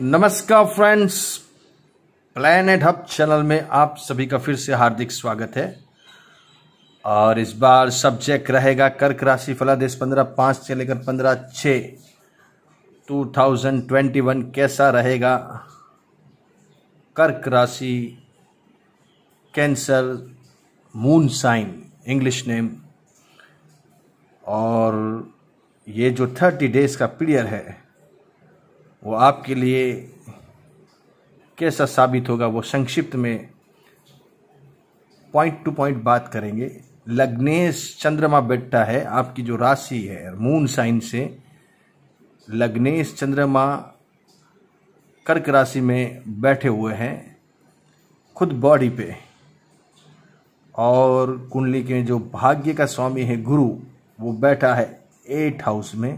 नमस्कार friends planet hub channel में आप सभी का फिर से हार्दिक स्वागत है और इस बार सब्जेक्ट रहेगा कर्क राशि फलादेश पंद्रह पाँच से लेकर पंद्रह छ टू थाउजेंड ट्वेंटी वन कैसा रहेगा कर्क राशि cancer moon sign English name और ये जो थर्टी डेज का पीरियड है वो आपके लिए कैसा साबित होगा वो संक्षिप्त में पॉइंट टू पॉइंट बात करेंगे लग्नेश चंद्रमा बेटा है आपकी जो राशि है मून साइन से लग्नेश चंद्रमा कर्क राशि में बैठे हुए हैं खुद बॉडी पे और कुंडली के जो भाग्य का स्वामी है गुरु वो बैठा है एट हाउस में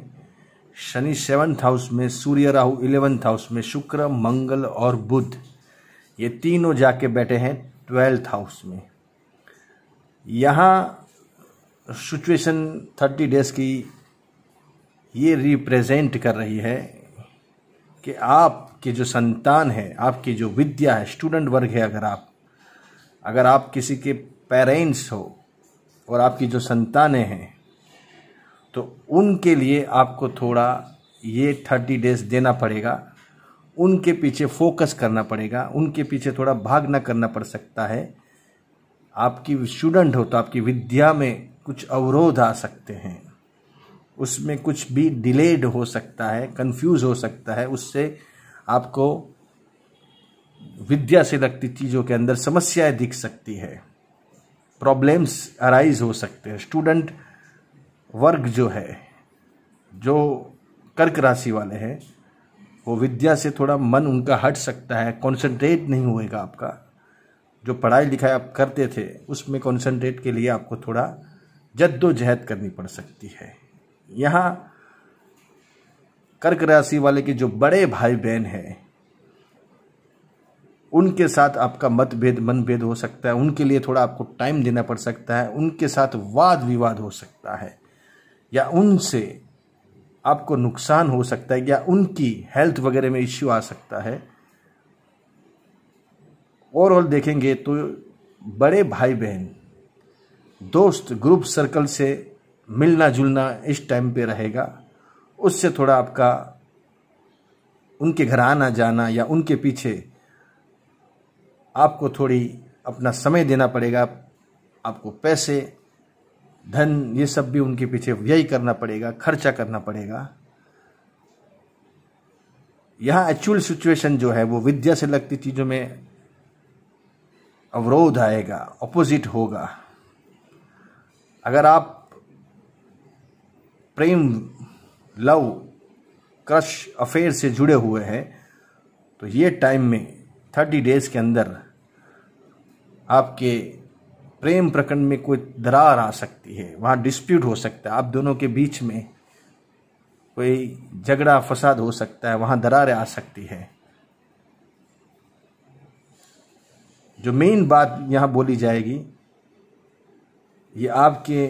शनि सेवन्थ हाउस में सूर्य राहु इलेवंथ हाउस में शुक्र मंगल और बुध ये तीनों जाके बैठे हैं ट्वेल्थ हाउस में यहाँ सिचुएशन थर्टी डेज की ये रिप्रेजेंट कर रही है कि आपके जो संतान है आपकी जो विद्या है स्टूडेंट वर्ग है अगर आप अगर आप किसी के पेरेंट्स हो और आपकी जो संतानें हैं तो उनके लिए आपको थोड़ा ये थर्टी डेज देना पड़ेगा उनके पीछे फोकस करना पड़ेगा उनके पीछे थोड़ा भागना करना पड़ सकता है आपकी स्टूडेंट हो तो आपकी विद्या में कुछ अवरोध आ सकते हैं उसमें कुछ भी डिलेड हो सकता है कंफ्यूज हो सकता है उससे आपको विद्या से लगती चीज़ों के अंदर समस्याएं दिख सकती है प्रॉब्लम्स अराइज हो सकते हैं स्टूडेंट वर्ग जो है जो कर्क राशि वाले हैं वो विद्या से थोड़ा मन उनका हट सकता है कंसंट्रेट नहीं होएगा आपका जो पढ़ाई लिखाई आप करते थे उसमें कंसंट्रेट के लिए आपको थोड़ा जद्दोजहद करनी पड़ सकती है यहाँ कर्क राशि वाले के जो बड़े भाई बहन हैं उनके साथ आपका मतभेद मनभेद हो सकता है उनके लिए थोड़ा आपको टाइम देना पड़ सकता है उनके साथ वाद विवाद हो सकता है या उनसे आपको नुकसान हो सकता है या उनकी हेल्थ वगैरह में इश्यू आ सकता है ओवरऑल देखेंगे तो बड़े भाई बहन दोस्त ग्रुप सर्कल से मिलना जुलना इस टाइम पे रहेगा उससे थोड़ा आपका उनके घर आना जाना या उनके पीछे आपको थोड़ी अपना समय देना पड़ेगा आपको पैसे धन ये सब भी उनके पीछे व्यय करना पड़ेगा खर्चा करना पड़ेगा यहां एक्चुअल सिचुएशन जो है वो विद्या से लगती चीज़ों में अवरोध आएगा ऑपोजिट होगा अगर आप प्रेम लव क्रश अफेयर से जुड़े हुए हैं तो ये टाइम में थर्टी डेज के अंदर आपके प्रेम प्रकरण में कोई दरार आ सकती है वहाँ डिस्प्यूट हो सकता है आप दोनों के बीच में कोई झगड़ा फसाद हो सकता है वहाँ दरार आ सकती है जो मेन बात यहाँ बोली जाएगी ये आपके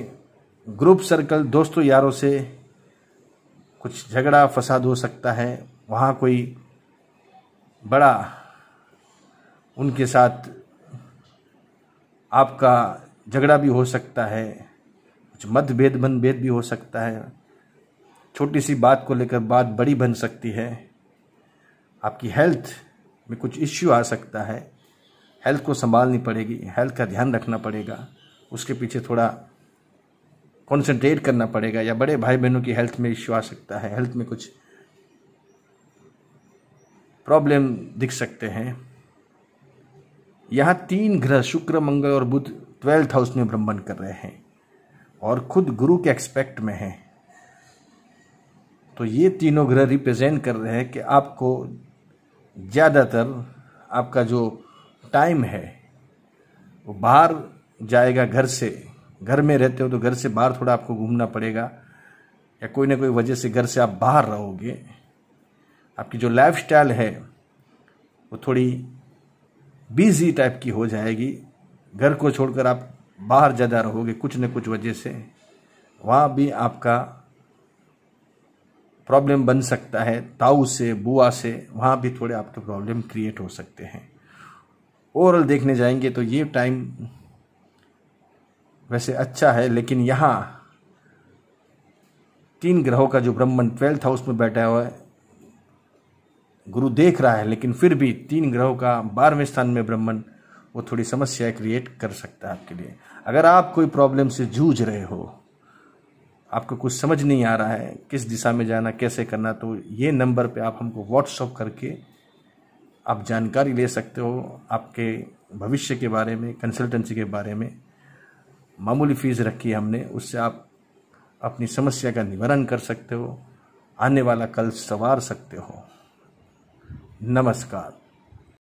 ग्रुप सर्कल दोस्तों यारों से कुछ झगड़ा फसाद हो सकता है वहाँ कोई बड़ा उनके साथ आपका झगड़ा भी हो सकता है कुछ मतभेद मनभेद भी हो सकता है छोटी सी बात को लेकर बात बड़ी बन सकती है आपकी हेल्थ में कुछ इश्यू आ सकता है हेल्थ को संभालनी पड़ेगी हेल्थ का ध्यान रखना पड़ेगा उसके पीछे थोड़ा कॉन्सेंट्रेट करना पड़ेगा या बड़े भाई बहनों की हेल्थ में इश्यू आ सकता है हेल्थ में कुछ प्रॉब्लम दिख सकते हैं यहाँ तीन ग्रह शुक्र मंगल और बुध ट्वेल्थ हाउस में भ्रमण कर रहे हैं और खुद गुरु के एक्सपेक्ट में हैं तो ये तीनों ग्रह रिप्रेजेंट कर रहे हैं कि आपको ज़्यादातर आपका जो टाइम है वो बाहर जाएगा घर से घर में रहते हो तो घर से बाहर थोड़ा आपको घूमना पड़ेगा या कोई ना कोई वजह से घर से आप बाहर रहोगे आपकी जो लाइफ स्टाइल है वो थोड़ी बिजी टाइप की हो जाएगी घर को छोड़कर आप बाहर ज़्यादा रहोगे कुछ न कुछ वजह से वहाँ भी आपका प्रॉब्लम बन सकता है ताऊ से बुआ से वहाँ भी थोड़े आपके प्रॉब्लम क्रिएट हो सकते हैं ओवरऑल देखने जाएंगे तो ये टाइम वैसे अच्छा है लेकिन यहाँ तीन ग्रहों का जो ब्रह्मन ट्वेल्थ हाउस में बैठा हुआ है गुरु देख रहा है लेकिन फिर भी तीन ग्रहों का बारहवें स्थान में ब्राह्मण वो थोड़ी समस्या क्रिएट कर सकता है आपके लिए अगर आप कोई प्रॉब्लम से जूझ रहे हो आपको कुछ समझ नहीं आ रहा है किस दिशा में जाना कैसे करना तो ये नंबर पे आप हमको व्हाट्सअप करके आप जानकारी ले सकते हो आपके भविष्य के बारे में कंसल्टेंसी के बारे में मामूली फीस रखी है हमने उससे आप अपनी समस्या का निवारण कर सकते हो आने वाला कल संवार सकते हो नमस्कार